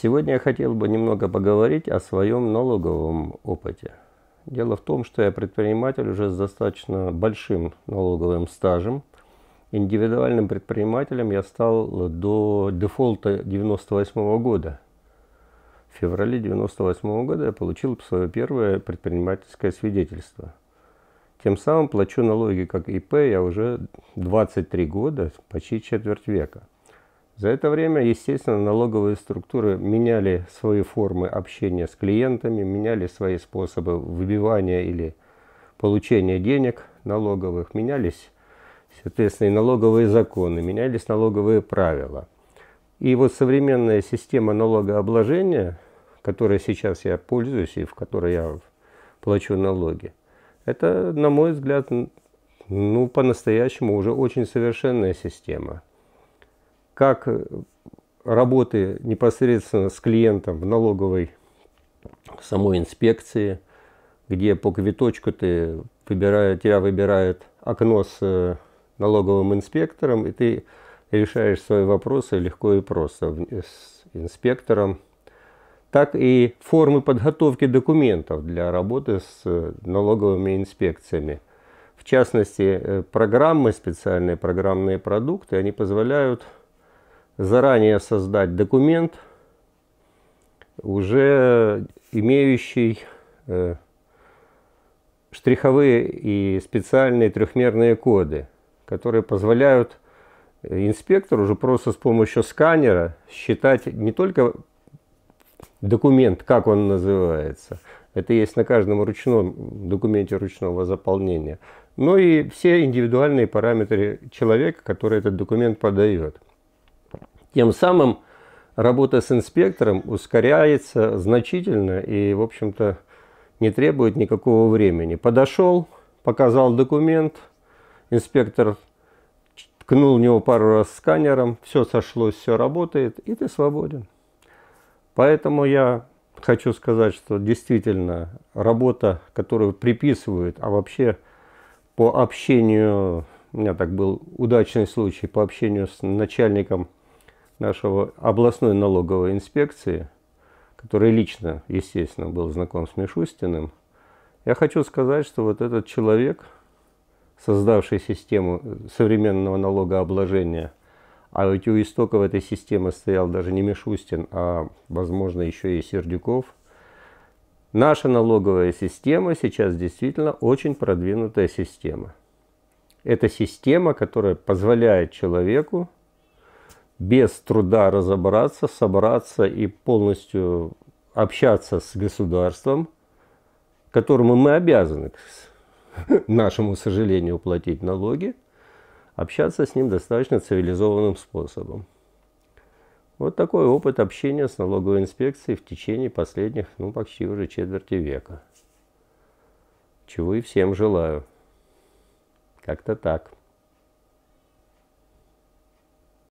Сегодня я хотел бы немного поговорить о своем налоговом опыте. Дело в том, что я предприниматель уже с достаточно большим налоговым стажем. Индивидуальным предпринимателем я стал до дефолта 98 года. В феврале 98 года я получил свое первое предпринимательское свидетельство. Тем самым плачу налоги как ИП я уже 23 года, почти четверть века. За это время, естественно, налоговые структуры меняли свои формы общения с клиентами, меняли свои способы выбивания или получения денег налоговых, менялись, соответственно, и налоговые законы, менялись налоговые правила. И вот современная система налогообложения, которой сейчас я пользуюсь и в которой я плачу налоги, это, на мой взгляд, ну, по-настоящему уже очень совершенная система – как работы непосредственно с клиентом в налоговой самой инспекции, где по квиточку ты выбирает, тебя выбирает окно с э, налоговым инспектором, и ты решаешь свои вопросы легко и просто с инспектором, так и формы подготовки документов для работы с э, налоговыми инспекциями. В частности, э, программы, специальные программные продукты, они позволяют заранее создать документ, уже имеющий э, штриховые и специальные трехмерные коды, которые позволяют э, инспектору уже просто с помощью сканера считать не только документ, как он называется, это есть на каждом ручном документе ручного заполнения, но и все индивидуальные параметры человека, который этот документ подает – тем самым работа с инспектором ускоряется значительно и, в общем-то, не требует никакого времени. Подошел, показал документ, инспектор ткнул в него пару раз сканером, все сошлось, все работает, и ты свободен. Поэтому я хочу сказать, что действительно работа, которую приписывают, а вообще по общению, у меня так был удачный случай, по общению с начальником нашего областной налоговой инспекции, который лично, естественно, был знаком с Мишустиным, я хочу сказать, что вот этот человек, создавший систему современного налогообложения, а ведь у истоков этой системы стоял даже не Мишустин, а, возможно, еще и Сердюков – Наша налоговая система сейчас действительно очень продвинутая система. Это система, которая позволяет человеку без труда разобраться, собраться и полностью общаться с государством, которому мы обязаны, к нашему сожалению, платить налоги, общаться с ним достаточно цивилизованным способом. Вот такой опыт общения с налоговой инспекцией в течение последних, ну, почти уже четверти века. Чего и всем желаю. Как-то так.